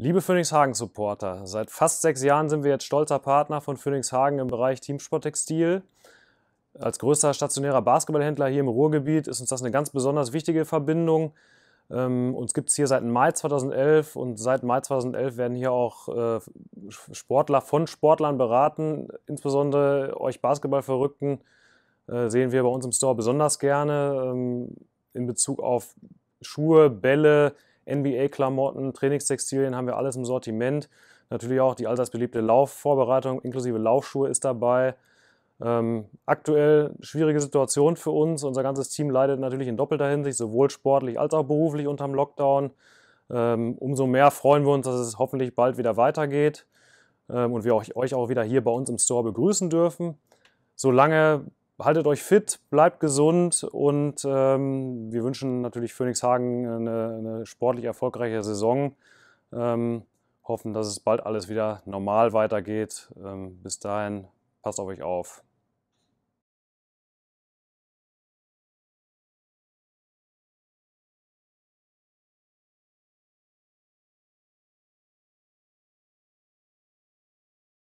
Liebe Phoenix Hagen supporter seit fast sechs Jahren sind wir jetzt stolzer Partner von Phoenix Hagen im Bereich Teamsporttextil. Als größter stationärer Basketballhändler hier im Ruhrgebiet ist uns das eine ganz besonders wichtige Verbindung. Ähm, uns gibt es hier seit Mai 2011 und seit Mai 2011 werden hier auch äh, Sportler von Sportlern beraten. Insbesondere euch Basketballverrückten äh, sehen wir bei uns im Store besonders gerne ähm, in Bezug auf Schuhe, Bälle, NBA-Klamotten, Trainingstextilien haben wir alles im Sortiment. Natürlich auch die allseits Laufvorbereitung inklusive Laufschuhe ist dabei. Ähm, aktuell schwierige Situation für uns. Unser ganzes Team leidet natürlich in doppelter Hinsicht, sowohl sportlich als auch beruflich unterm Lockdown. Ähm, umso mehr freuen wir uns, dass es hoffentlich bald wieder weitergeht ähm, und wir euch, euch auch wieder hier bei uns im Store begrüßen dürfen. Solange haltet euch fit, bleibt gesund und ähm, wir wünschen natürlich Phoenix Hagen eine, eine sportlich erfolgreiche Saison. Ähm, hoffen, dass es bald alles wieder normal weitergeht. Ähm, bis dahin, passt auf euch auf.